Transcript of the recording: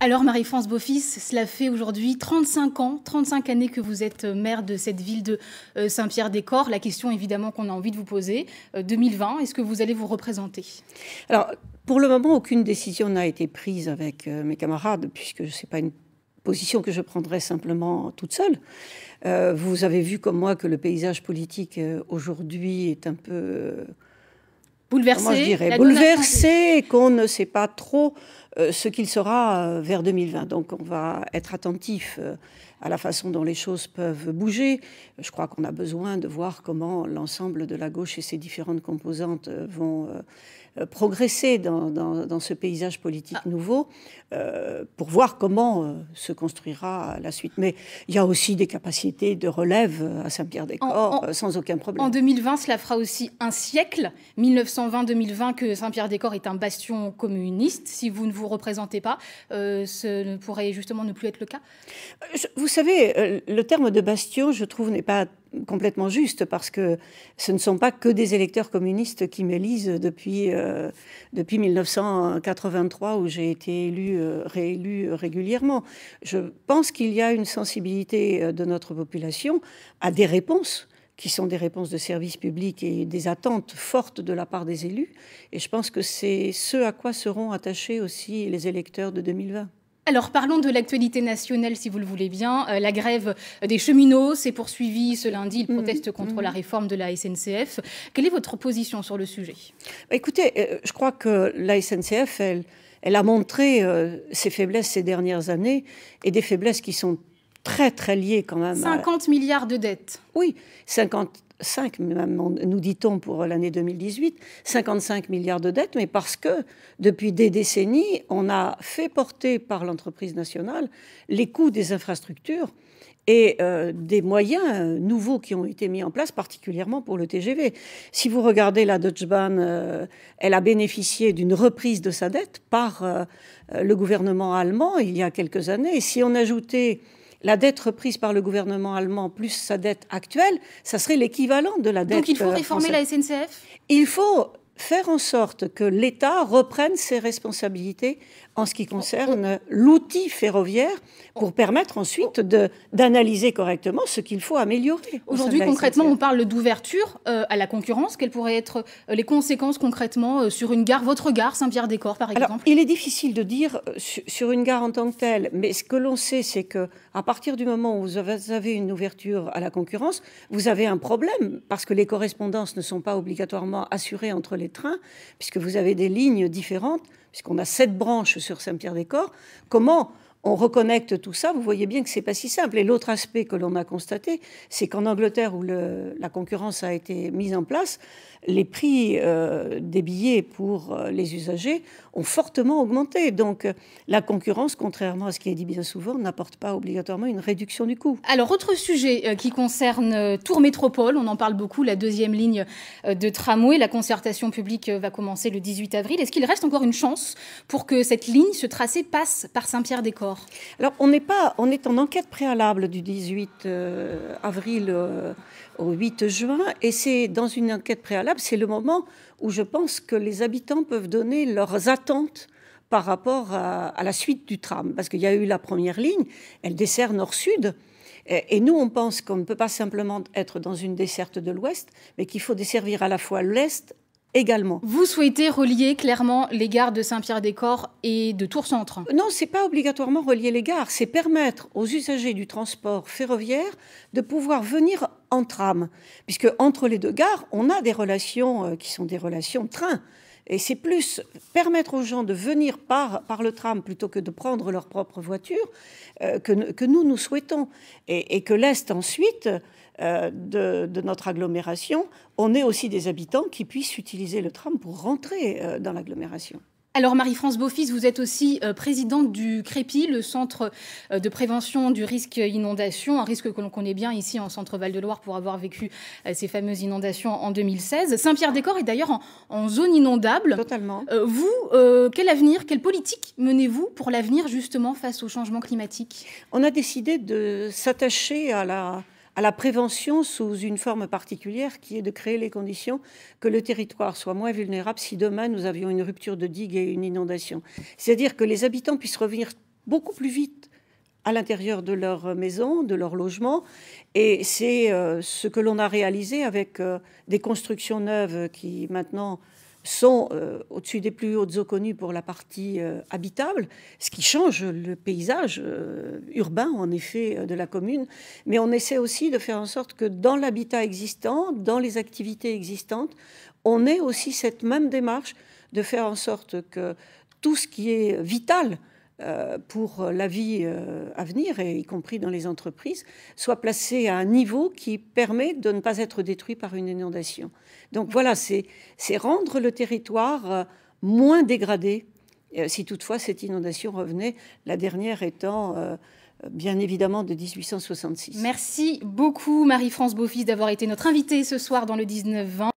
Alors Marie-France Beaufils, cela fait aujourd'hui 35 ans, 35 années que vous êtes euh, maire de cette ville de euh, Saint-Pierre-des-Corps. La question évidemment qu'on a envie de vous poser, 2020, euh, est-ce que vous allez vous représenter Alors pour le moment, aucune décision n'a été prise avec mes camarades puisque ce n'est pas une position que je prendrai simplement toute seule. vous avez vu comme moi que le paysage politique aujourd'hui est un peu Bouleversé, bouleversé qu'on ne sait pas trop euh, ce qu'il sera euh, vers 2020. Donc on va être attentif euh, à la façon dont les choses peuvent bouger. Je crois qu'on a besoin de voir comment l'ensemble de la gauche et ses différentes composantes vont progresser dans, ce paysage politique ah. nouveau pour voir comment se construira la suite. Mais il y a aussi des capacités de relève à Saint-Pierre-des-Corps sans aucun problème. En 2020, cela fera aussi un siècle, 1900 2020 que Saint-Pierre-des-Corps est un bastion communiste. Si vous ne vous représentez pas, euh, ce ne pourrait justement ne plus être le cas euh, Vous savez, euh, le terme de bastion, je trouve, n'est pas complètement juste parce que ce ne sont pas que des électeurs communistes qui m'élisent depuis, depuis 1983 où j'ai été élu, réélu régulièrement. Je pense qu'il y a une sensibilité de notre population à des réponses qui sont des réponses de services publics et des attentes fortes de la part des élus. Et je pense que c'est ce à quoi seront attachés aussi les électeurs de 2020. Alors parlons de l'actualité nationale, si vous le voulez bien. Euh, la grève des cheminots s'est poursuivie ce lundi. Ils mhm. protestent contre mhm. la réforme de la SNCF. Quelle est votre position sur le sujet bah, Écoutez, euh, je crois que la SNCF, elle, elle a montré euh, ses faiblesses ces dernières années et des faiblesses qui sont très très lié quand même. 50 milliards de dettes. Oui, 55 nous dit-on pour l'année 2018, 55 milliards de dettes, mais parce que depuis des décennies, on a fait porter par l'entreprise nationale les coûts des infrastructures et euh, des moyens euh, nouveaux qui ont été mis en place, particulièrement pour le TGV. Si vous regardez la Deutsche Bahn, euh, elle a bénéficié d'une reprise de sa dette par le gouvernement allemand il y a quelques années. Et si on ajoutait la dette reprise par le gouvernement allemand plus sa dette actuelle, ça serait l'équivalent de la dette. Donc il faut euh, réformer la SNCF Il faut faire en sorte que l'État reprenne ses responsabilités en ce qui concerne l'outil ferroviaire pour permettre ensuite d'analyser correctement ce qu'il faut améliorer. Aujourd'hui, concrètement, on parle d'ouverture euh, à la concurrence. Quelles pourraient être euh, les conséquences concrètement euh, sur une gare, votre gare, Saint-Pierre-des-Corps, par exemple Il est difficile de dire sur, sur une gare en tant que telle, mais ce que l'on sait, c'est que à partir du moment où vous avez une ouverture à la concurrence, vous avez un problème parce que les correspondances ne sont pas obligatoirement assurées entre les train puisque vous avez des lignes différentes, puisqu'on a sept branches sur Saint-Pierre-des-Corps, comment on reconnecte tout ça, vous voyez bien que ce n'est pas si simple. Et l'autre aspect que l'on a constaté, c'est qu'en Angleterre, où la concurrence a été mise en place, les prix euh, des billets pour euh, les usagers ont fortement augmenté. Donc la concurrence, contrairement à ce qui est dit bien souvent, n'apporte pas obligatoirement une réduction du coût. Alors, autre sujet euh, qui concerne Tour Métropole, on en parle beaucoup, la deuxième ligne de tramway, la concertation publique va commencer le 18 avril. Est-ce qu'il reste encore une chance pour que cette ligne, ce tracé, passe par Saint-Pierre-des-Corps alors, on, n'est pas, on est en enquête préalable du 18 euh, avril euh, au 8 juin, et c'est dans une enquête préalable, c'est le moment où je pense que les habitants peuvent donner leurs attentes par rapport à, à la suite du tram, parce qu'il y a eu la première ligne, elle dessert nord-sud. Et nous, on pense qu'on ne peut pas simplement être dans une desserte de l'Ouest, mais qu'il faut desservir à la fois l'Est également. Vous souhaitez relier clairement les gares de Saint-Pierre-des-Corps et de Tours-Centre Non, c'est pas obligatoirement relier les gares, c'est permettre aux usagers du transport ferroviaire de pouvoir venir en tram, puisque entre les deux gares, on a des relations euh, qui sont des relations train. Et c'est plus permettre aux gens de venir par, par le tram plutôt que de prendre leur propre voiture euh, que, nous, nous souhaitons. Et, et que l'Est, ensuite, euh, de, notre agglomération, on est aussi des habitants qui puissent utiliser le tram pour rentrer euh, dans l'agglomération. Alors Marie-France Beaufils, vous êtes aussi euh, présidente du CREPI, le centre de prévention du risque inondation, un risque que l'on connaît bien ici en centre Val-de-Loire pour avoir vécu ces fameuses inondations en 2016. Saint-Pierre-des-Corps est d'ailleurs en, en, zone inondable. Totalement. vous, quel avenir, quelle politique menez-vous pour l'avenir justement face au changement climatique On a décidé de s'attacher à la à la prévention sous une forme particulière qui est de créer les conditions que le territoire soit moins vulnérable si demain nous avions une rupture de digue et une inondation. C'est-à-dire que les habitants puissent revenir beaucoup plus vite à l'intérieur de leur maison, de leur logement. Et c'est euh, ce que l'on a réalisé avec euh, des constructions neuves qui maintenant sont euh, au-dessus des plus hautes eaux connues pour la partie euh, habitable, ce qui change le paysage euh, urbain, en effet, de la commune. Mais on essaie aussi de faire en sorte que dans l'habitat existant, dans les activités existantes, on ait aussi cette même démarche de faire en sorte que tout ce qui est vital euh, pour la vie euh, à venir, y compris dans les entreprises, soit placé à un niveau qui permet de ne pas être détruit par une inondation. Donc voilà, c'est rendre le territoire euh, moins dégradé, si toutefois cette inondation revenait, la dernière étant bien évidemment de 1866. Merci beaucoup Marie-France Beaufils d'avoir été notre invitée ce soir dans le 19-20.